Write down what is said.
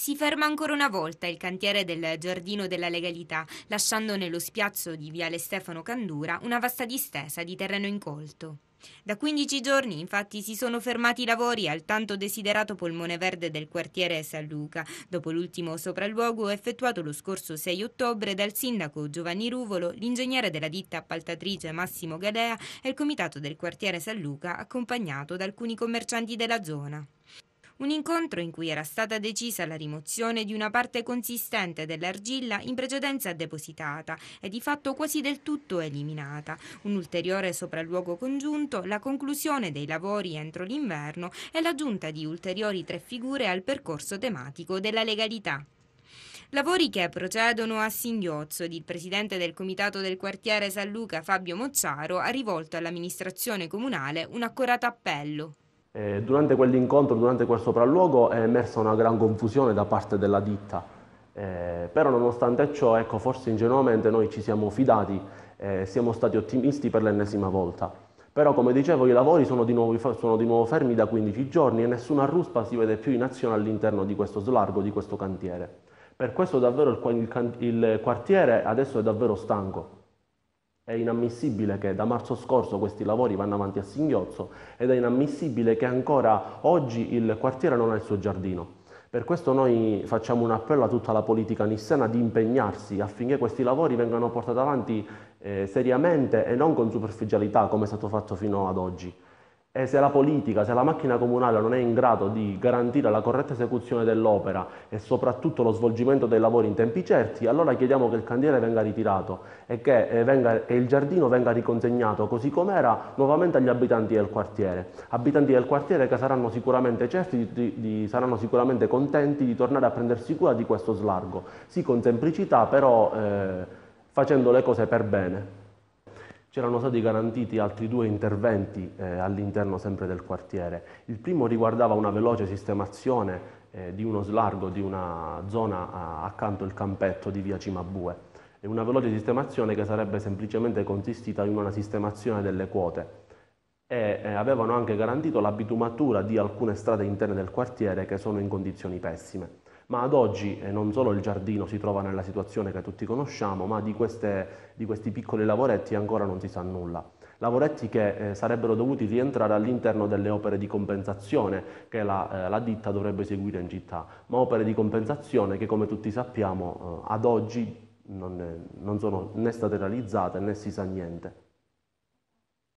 Si ferma ancora una volta il cantiere del Giardino della Legalità, lasciando nello spiazzo di Viale Stefano Candura una vasta distesa di terreno incolto. Da 15 giorni infatti si sono fermati i lavori al tanto desiderato polmone verde del quartiere San Luca, dopo l'ultimo sopralluogo effettuato lo scorso 6 ottobre dal sindaco Giovanni Ruvolo, l'ingegnere della ditta appaltatrice Massimo Gadea e il comitato del quartiere San Luca accompagnato da alcuni commercianti della zona. Un incontro in cui era stata decisa la rimozione di una parte consistente dell'argilla in precedenza depositata e di fatto quasi del tutto eliminata. Un ulteriore sopralluogo congiunto, la conclusione dei lavori entro l'inverno e l'aggiunta di ulteriori tre figure al percorso tematico della legalità. Lavori che procedono a singhiozzo ed il presidente del comitato del quartiere San Luca Fabio Mocciaro ha rivolto all'amministrazione comunale un accorato appello. Eh, durante quell'incontro, durante quel sopralluogo, è emersa una gran confusione da parte della ditta, eh, però nonostante ciò, ecco, forse ingenuamente noi ci siamo fidati, eh, siamo stati ottimisti per l'ennesima volta. Però come dicevo i lavori sono di, nuovo, sono di nuovo fermi da 15 giorni e nessuna ruspa si vede più in azione all'interno di questo slargo, di questo cantiere. Per questo davvero il, il, il quartiere adesso è davvero stanco. È inammissibile che da marzo scorso questi lavori vanno avanti a singhiozzo ed è inammissibile che ancora oggi il quartiere non ha il suo giardino. Per questo noi facciamo un appello a tutta la politica nissena di impegnarsi affinché questi lavori vengano portati avanti eh, seriamente e non con superficialità come è stato fatto fino ad oggi. E eh, se la politica, se la macchina comunale non è in grado di garantire la corretta esecuzione dell'opera e soprattutto lo svolgimento dei lavori in tempi certi, allora chiediamo che il cantiere venga ritirato e che, eh, venga, e il giardino venga riconsegnato così com'era nuovamente agli abitanti del quartiere. Abitanti del quartiere che saranno sicuramente certi, di, di, saranno sicuramente contenti di tornare a prendersi cura di questo slargo, sì con semplicità però eh, facendo le cose per bene c'erano stati garantiti altri due interventi eh, all'interno sempre del quartiere. Il primo riguardava una veloce sistemazione eh, di uno slargo di una zona a, accanto al campetto di via Cimabue e una veloce sistemazione che sarebbe semplicemente consistita in una sistemazione delle quote e eh, avevano anche garantito la bitumatura di alcune strade interne del quartiere che sono in condizioni pessime ma ad oggi eh, non solo il giardino si trova nella situazione che tutti conosciamo, ma di, queste, di questi piccoli lavoretti ancora non si sa nulla. Lavoretti che eh, sarebbero dovuti rientrare all'interno delle opere di compensazione che la, eh, la, ditta dovrebbe eseguire in città, ma opere di compensazione che come tutti sappiamo eh, ad oggi non, eh, non sono né state realizzate né si sa niente.